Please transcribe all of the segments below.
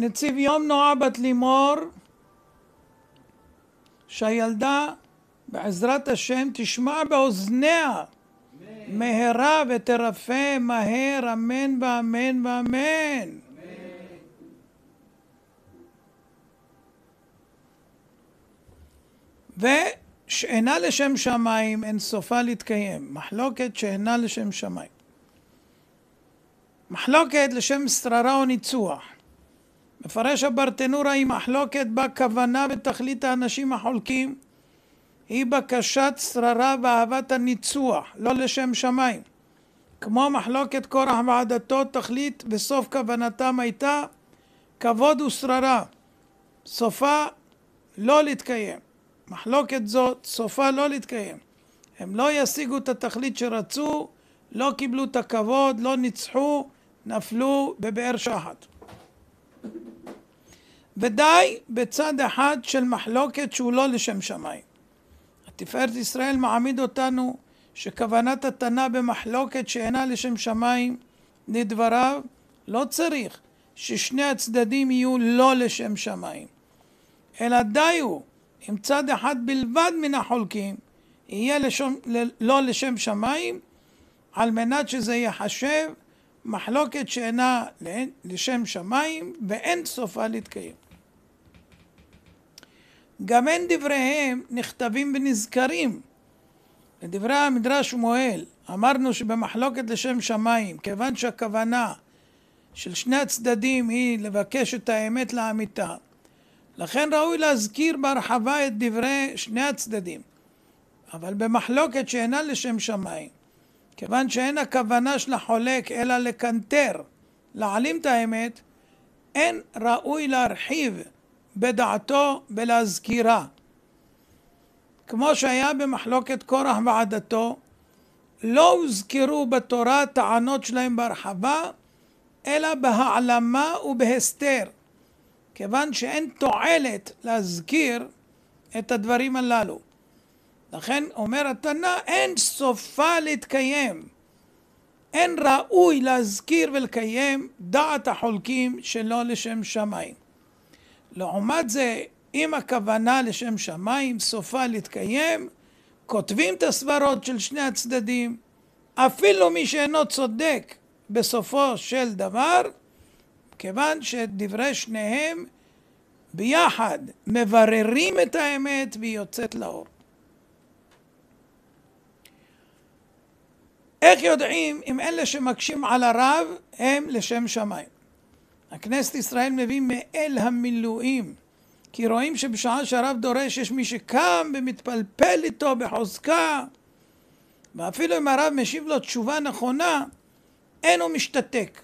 נציב יום נועה בת לימור, שהילדה בעזרת השם תשמע באוזניה מהרה ותרפא מהר, אמן ואמן ואמן. ושאינה לשם שמיים אין סופה להתקיים. מחלוקת שאינה לשם שמיים. מחלוקת לשם שררה או ניצוח. מפרש הברטנורה היא מחלוקת בה כוונה ותכלית האנשים החולקים היא בקשת שררה ואהבת הניצוח, לא לשם שמיים. כמו מחלוקת קורח ועדתו, תכלית וסוף כוונתם הייתה כבוד ושררה. סופה לא להתקיים. מחלוקת זאת, סופה לא להתקיים. הם לא ישיגו את התכלית שרצו, לא קיבלו את הכבוד, לא ניצחו, נפלו בבאר שחת. ודי בצד אחד של מחלוקת שהוא לא לשם שמיים. התפארת ישראל מעמיד אותנו שכוונת התנא במחלוקת שאינה לשם שמיים לדבריו לא צריך ששני הצדדים יהיו לא לשם שמיים. אלא די הוא אם צד אחד בלבד מן החולקים יהיה לשם, לא לשם שמיים על מנת שזה ייחשב מחלוקת שאינה לשם שמיים ואין סופה להתקיים. גם אין דבריהם נכתבים ונזכרים. לדברי המדרש מועל, אמרנו שבמחלוקת לשם שמיים, כיוון שהכוונה של שני הצדדים היא לבקש את האמת לאמיתה, לכן ראוי להזכיר בהרחבה את דברי שני הצדדים, אבל במחלוקת שאינה לשם שמיים. כיוון שאין הכוונה של החולק אלא לקנטר, להעלים את האמת, אין ראוי להרחיב בדעתו ולהזכירה. כמו שהיה במחלוקת קורח ועדתו, לא הוזכרו בתורה טענות שלהם בהרחבה, אלא בהעלמה ובהסתר, כיוון שאין תועלת להזכיר את הדברים הללו. לכן אומר התנא, אין סופה להתקיים. אין ראוי להזכיר ולקיים דעת החולקים שלא לשם שמיים. לעומת זה, אם הכוונה לשם שמיים, סופה להתקיים, כותבים את הסברות של שני הצדדים. אפילו מי שאינו צודק בסופו של דבר, כיוון שדברי שניהם ביחד מבררים את האמת והיא יוצאת לאור. איך יודעים אם אלה שמקשים על הרב הם לשם שמיים? הכנסת ישראל מביא מאל המילואים כי רואים שבשעה שהרב דורש יש מי שקם ומתפלפל איתו בחוזקה ואפילו אם הרב משיב לו תשובה נכונה אין הוא משתתק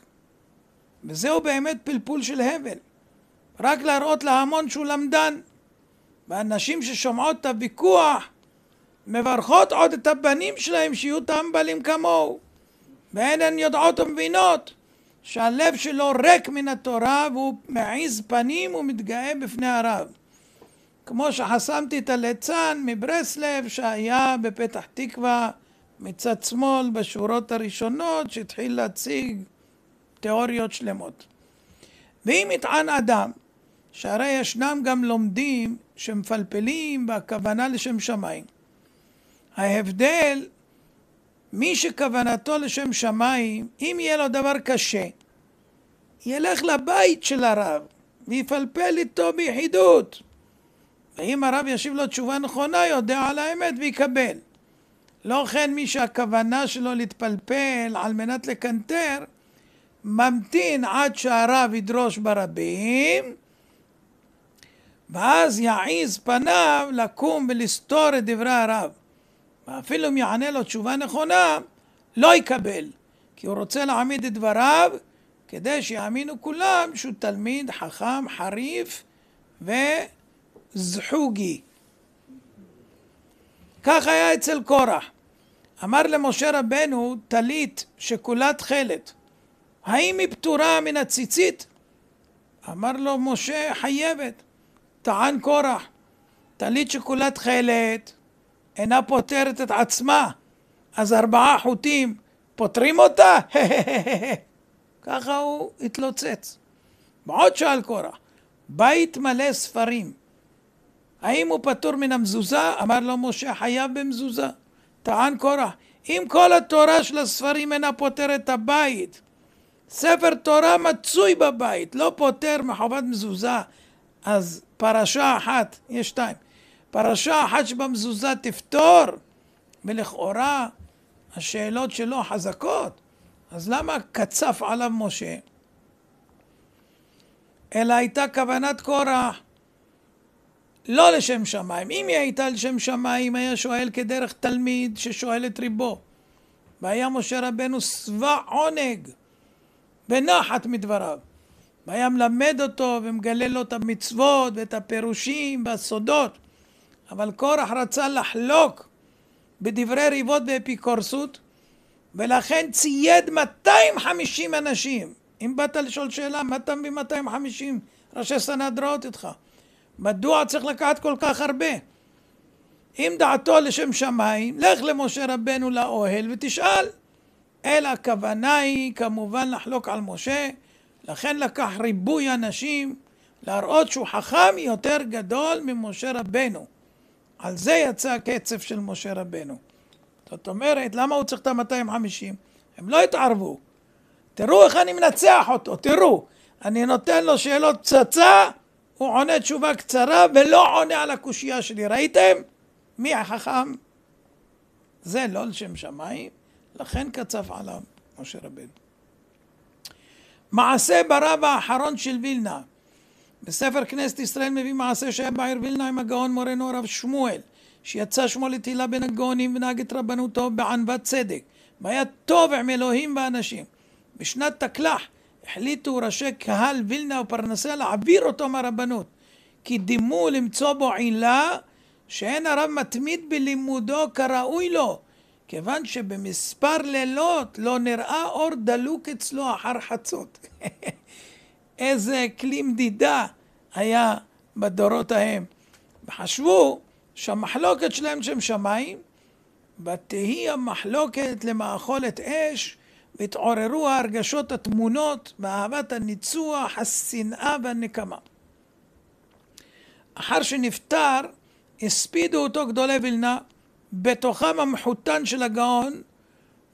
וזהו באמת פלפול של הבל רק להראות להמון שהוא למדן והנשים ששומעות את הוויכוח מברכות עוד את הבנים שלהם שיהיו טמבלים כמוהו. והן הן יודעות ומבינות שהלב שלו ריק מן התורה והוא מעיז פנים ומתגאה בפני הרב. כמו שחסמתי את הליצן מברסלב שהיה בפתח תקווה מצד שמאל בשורות הראשונות שהתחיל להציג תיאוריות שלמות. ואם יטען אדם, שהרי ישנם גם לומדים שמפלפלים והכוונה לשם שמיים, ההבדל, מי שכוונתו לשם שמיים, אם יהיה לו דבר קשה, ילך לבית של הרב ויפלפל איתו ביחידות. ואם הרב ישיב לו תשובה נכונה, יודע על האמת ויקבל. לא כן מי שהכוונה שלו להתפלפל על מנת לקנטר, ממתין עד שהרב ידרוש ברבים, ואז יעיז פניו לקום ולסתור את דברי הרב. ואפילו אם יענה לו תשובה נכונה, לא יקבל, כי הוא רוצה להעמיד את דבריו כדי שיאמינו כולם שהוא תלמיד חכם, חריף וזחוגי. כך היה אצל קורח. אמר למשה רבנו טלית שכולה תכלת, האם היא פטורה מן הציצית? אמר לו משה, חייבת. טען קורח, טלית שכולה תכלת, אינה פותרת את עצמה, אז ארבעה חוטים פותרים אותה? ככה הוא התלוצץ. ועוד שאל קורח, בית מלא ספרים, האם הוא פטור מן המזוזה? אמר לו משה, חייב במזוזה. טען קורח, אם כל התורה של הספרים אינה פותרת את הבית, ספר תורה מצוי בבית, לא פותר מחובת מזוזה, אז פרשה אחת, יש שתיים, פרשה אחת שבמזוזה תפתור, ולכאורה השאלות שלו חזקות, אז למה קצף עליו משה? אלא הייתה כוונת קורח לא לשם שמיים. אם היא הייתה לשם שמיים, היה שואל כדרך תלמיד ששואל את ריבו. והיה משה רבנו שבע עונג בנחת מדבריו. והיה מלמד אותו ומגלה לו את המצוות ואת הפירושים והסודות. אבל קורח רצה לחלוק בדברי ריבות ואפיקורסות, ולכן צייד 250 אנשים. אם באת לשאול שאלה, מה אתה מביא 250 ראשי סנהדראות איתך? מדוע צריך לקחת כל כך הרבה? אם דעתו לשם שמיים, לך למשה רבנו לאוהל ותשאל. אלא הכוונה היא כמובן לחלוק על משה, לכן לקח ריבוי אנשים להראות שהוא חכם יותר גדול ממשה רבנו. על זה יצא הקצף של משה רבנו. זאת אומרת, למה הוא צריך את ה-250? הם לא התערבו. תראו איך אני מנצח אותו, תראו. אני נותן לו שאלות פצצה, הוא עונה תשובה קצרה ולא עונה על הקושייה שלי. ראיתם? מי החכם? זה לא לשם שמיים, לכן קצף עליו משה רבנו. מעשה ברב האחרון של וילנה בספר כנסת ישראל מביא מעשה שהיה בעיר וילנה עם הגאון מורנו הרב שמואל, שיצא שמו לתהילה בין הגאונים ונהג את רבנותו בענוות צדק, והיה טוב עם אלוהים ואנשים. בשנת תקל"ח החליטו ראשי קהל וילנה ופרנסיה להעביר אותו מהרבנות, כי דימו למצוא בו עילה שאין הרב מתמיד בלימודו כראוי לו, כיוון שבמספר לילות לא נראה אור דלוק אצלו אחר חצות. איזה כלי מדידה היה בדורות ההם. וחשבו שהמחלוקת שלהם שם שמיים, ותהי המחלוקת למאכולת אש, והתעוררו ההרגשות התמונות באהבת הניצוח, השנאה והנקמה. אחר שנפטר, הספידו אותו גדולי וילנה, בתוכם המחותן של הגאון,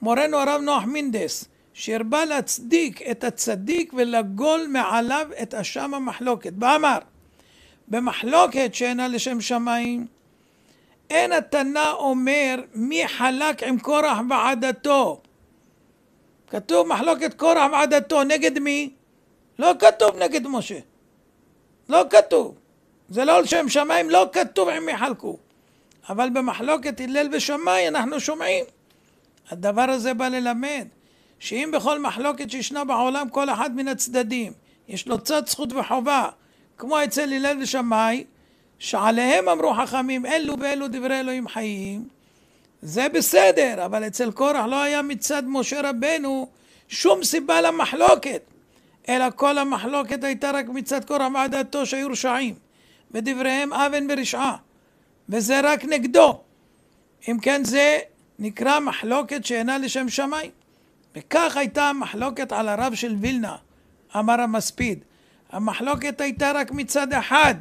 מורנו הרב נוח מינדס, שהרבה להצדיק את הצדיק ולגול מעליו את אשם המחלוקת. ואמר, במחלוקת שאינה לשם שמיים, אין התנא אומר מי חלק עם קורח ועדתו. כתוב מחלוקת קורח ועדתו, נגד מי? לא כתוב נגד משה. לא כתוב. זה לא לשם שמיים, לא כתוב עם מי חלקו. אבל במחלוקת הלל ושמאי אנחנו שומעים. הדבר הזה בא ללמד. שאם בכל מחלוקת שישנה בעולם כל אחד מן הצדדים יש לו צד זכות וחובה כמו אצל הלל ושמאי שעליהם אמרו חכמים אלו ואלו דברי אלוהים חיים זה בסדר אבל אצל קורח לא היה מצד משה רבנו שום סיבה למחלוקת אלא כל המחלוקת הייתה רק מצד קורח מעדתו שהיו רשעים ודבריהם אבן ורשעה וזה רק נגדו אם כן זה נקרא מחלוקת שאינה לשם שמיים וכך הייתה המחלוקת על הרב של וילנה, אמר המספיד. המחלוקת הייתה רק מצד אחד,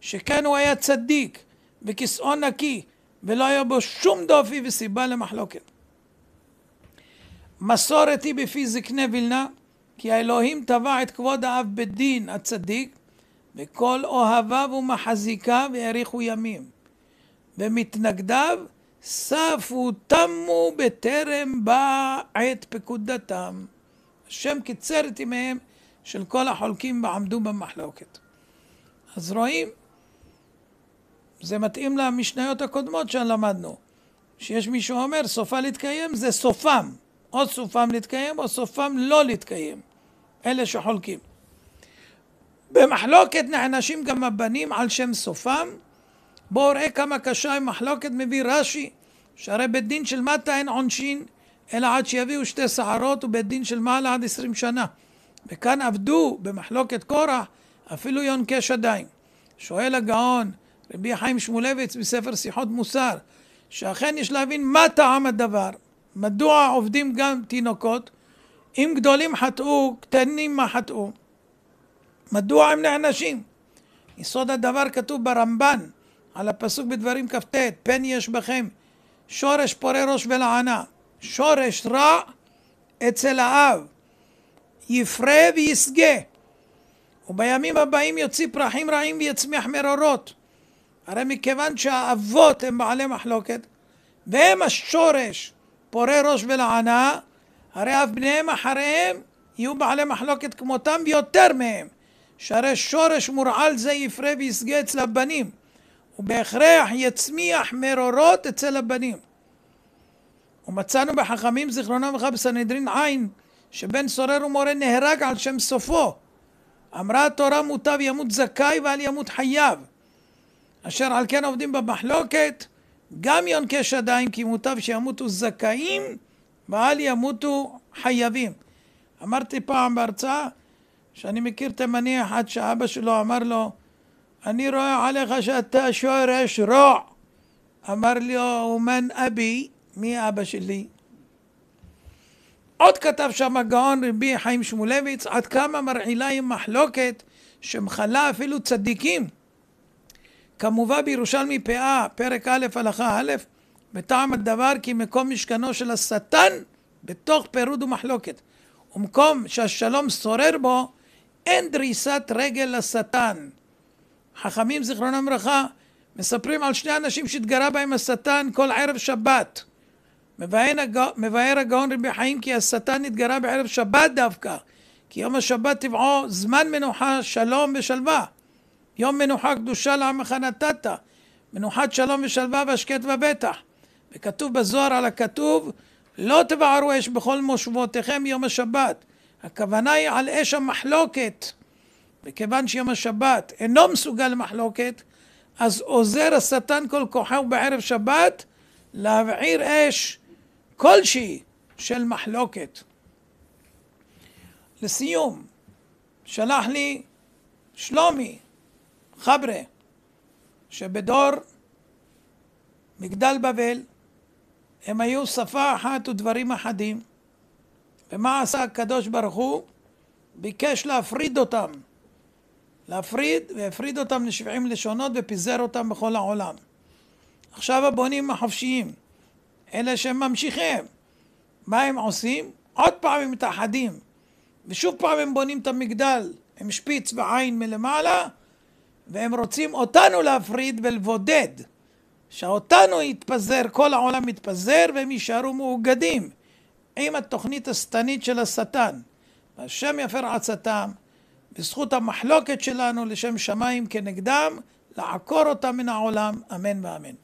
שכן הוא היה צדיק וכיסאו נקי, ולא היה בו שום דופי וסיבה למחלוקת. מסורת היא בפי זקני וילנה, כי האלוהים טבע את כבוד האב בדין הצדיק, וכל אוהביו ומחזיקיו האריכו ימים. ומתנגדיו ספו תמו בטרם באה עת פקודתם. השם קיצר את ימיהם של כל החולקים ועמדו במחלוקת. אז רואים, זה מתאים למשניות הקודמות שלמדנו, שיש מי שאומר סופה להתקיים זה סופם, או סופם להתקיים או סופם לא להתקיים, אלה שחולקים. במחלוקת נענשים גם הבנים על שם סופם בואו ראה כמה קשה מחלוקת מביא רש"י, שהרי בית דין של מטה אין עונשין, אלא עד שיביאו שתי סערות, ובית דין של מעלה עד עשרים שנה. וכאן עבדו במחלוקת קורח אפילו יונקי שדיים. שואל הגאון, רבי חיים שמולביץ בספר שיחות מוסר, שאכן יש להבין מה טעם הדבר, מדוע עובדים גם תינוקות, אם גדולים חטאו, קטנים מה חטאו, מדוע הם נענשים? יסוד הדבר כתוב ברמב"ן, על הפסוק בדברים כ"ט, פן יש בכם שורש פורה ראש ולענה, שורש רע אצל האב, יפרה וישגה, ובימים הבאים יוציא פרחים רעים ויצמיח מרורות. הרי מכיוון שהאבות הם בעלי מחלוקת, והם השורש פורה ראש ולענה, הרי אף בניהם אחריהם יהיו בעלי מחלוקת כמותם ויותר מהם, שהרי שורש מורעל זה יפרה וישגה אצל הבנים. הוא בהכרח יצמיח מרורות אצל הבנים. ומצאנו בחכמים זיכרונם לברכה בסנהדרין עין, שבן סורר ומורה נהרג על שם סופו. אמרה התורה מוטב ימות זכאי ואל ימות חייו. אשר על כן עובדים במחלוקת, גם יונקי שדיים כי מוטב שימותו זכאים ואל ימותו חייבים. אמרתי פעם בהרצאה שאני מכיר תימני אחד שאבא שלו אמר לו אני רואה עליך שאתה שורש רוע. אמר לו, ומן אבי? מי אבא שלי? עוד כתב שם הגאון רבי חיים שמואלביץ, עד כמה מרעילה היא מחלוקת שמכלה אפילו צדיקים. כמובא בירושלמי פאה, פרק א', הלכה א', בטעם הדבר כי מקום משכנו של השטן בתוך פירוד ומחלוקת. ומקום שהשלום שורר בו, אין דריסת רגל לשטן. חכמים, זיכרונם לברכה, מספרים על שני אנשים שהתגרה בהם השטן כל ערב שבת. מבאר הגאון רבי חיים כי השטן התגרה בערב שבת דווקא, כי יום השבת טבעו זמן מנוחה, שלום ושלווה. יום מנוחה קדושה לעמך נתת, מנוחת שלום ושלווה והשקט ובטח. וכתוב בזוהר על הכתוב, לא תבערו אש בכל מושבותיכם יום השבת. הכוונה היא על אש המחלוקת. וכיוון שיום השבת אינו מסוגל למחלוקת, אז עוזר השטן כל כוחו בערב שבת להבעיר אש כלשהי של מחלוקת. לסיום, שלח לי שלומי חבר'ה, שבדור מגדל בבל הם היו שפה אחת ודברים אחדים. ומה עשה הקדוש ברוך הוא? ביקש להפריד אותם. להפריד, והפריד אותם לשבעים לשונות ופיזר אותם בכל העולם. עכשיו הבונים החופשיים, אלה שהם ממשיכיהם, מה הם עושים? עוד פעם הם מתאחדים, ושוב פעם הם בונים את המגדל עם שפיץ ועין מלמעלה, והם רוצים אותנו להפריד ולבודד, שאותנו יתפזר, כל העולם יתפזר והם יישארו מאוגדים עם התוכנית השטנית של השטן. והשם יפר עצתם בזכות המחלוקת שלנו לשם שמיים כנגדם, לעקור אותם מן העולם, אמן ואמן.